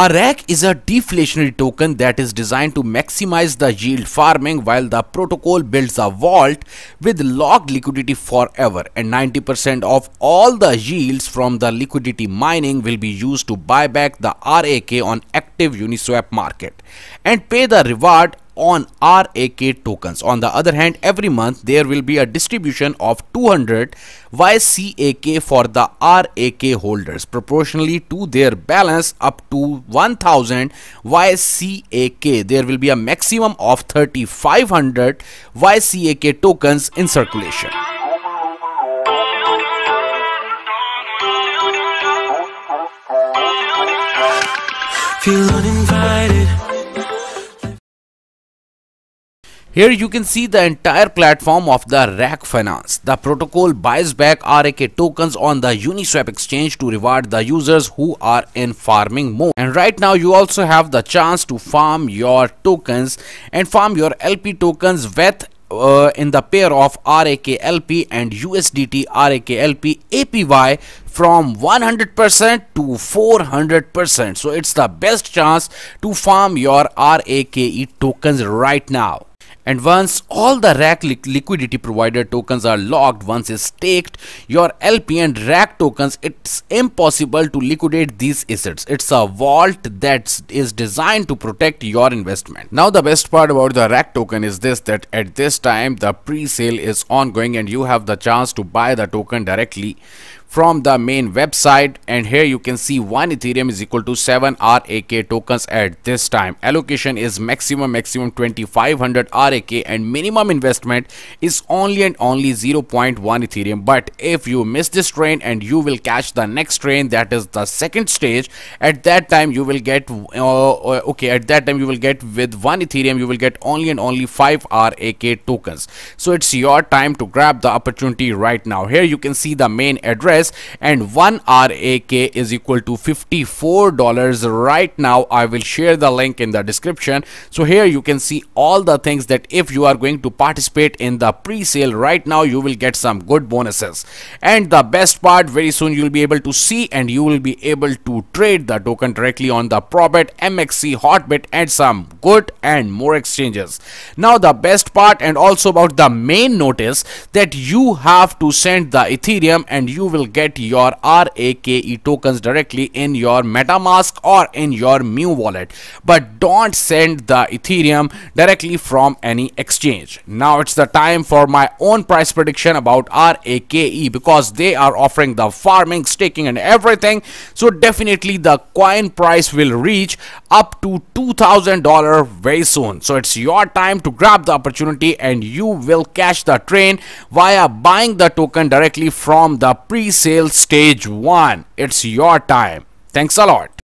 A rack is a deflationary token that is designed to maximize the yield farming while the protocol builds a vault with locked liquidity forever and 90% of all the yields from the liquidity mining will be used to buy back the RAK on active Uniswap market and pay the reward on RAK tokens. On the other hand, every month there will be a distribution of 200 YCAK for the RAK holders proportionally to their balance up to 1000 YCAK. There will be a maximum of 3500 YCAK tokens in circulation. Feel Here you can see the entire platform of the Rack Finance. The protocol buys back RAK tokens on the Uniswap exchange to reward the users who are in farming mode. And right now you also have the chance to farm your tokens and farm your LP tokens with uh, in the pair of RAKLP and USDT RAKLP APY from 100% to 400%. So it's the best chance to farm your RAKE tokens right now and once all the rack li liquidity provider tokens are locked once it's staked your LP and rack tokens it's impossible to liquidate these assets it's a vault that is designed to protect your investment now the best part about the rack token is this that at this time the pre-sale is ongoing and you have the chance to buy the token directly from the main website and here you can see one ethereum is equal to 7 rak tokens at this time allocation is maximum maximum 2500 rak and minimum investment is only and only 0.1 ethereum but if you miss this train and you will catch the next train that is the second stage at that time you will get uh, uh okay at that time you will get with one ethereum you will get only and only 5 rak tokens so it's your time to grab the opportunity right now here you can see the main address US and 1 RAK is equal to $54 right now. I will share the link in the description. So here you can see all the things that if you are going to participate in the pre-sale right now, you will get some good bonuses. And the best part, very soon you will be able to see and you will be able to trade the token directly on the Probit, MXC, Hotbit and some good and more exchanges. Now the best part and also about the main notice that you have to send the Ethereum and you will get your RAKE tokens directly in your MetaMask or in your Mu wallet. But don't send the Ethereum directly from any exchange. Now it's the time for my own price prediction about RAKE because they are offering the farming, staking and everything. So definitely the coin price will reach up to $2,000 very soon. So it's your time to grab the opportunity and you will catch the train via buying the token directly from the pre Sales stage 1. It's your time. Thanks a lot.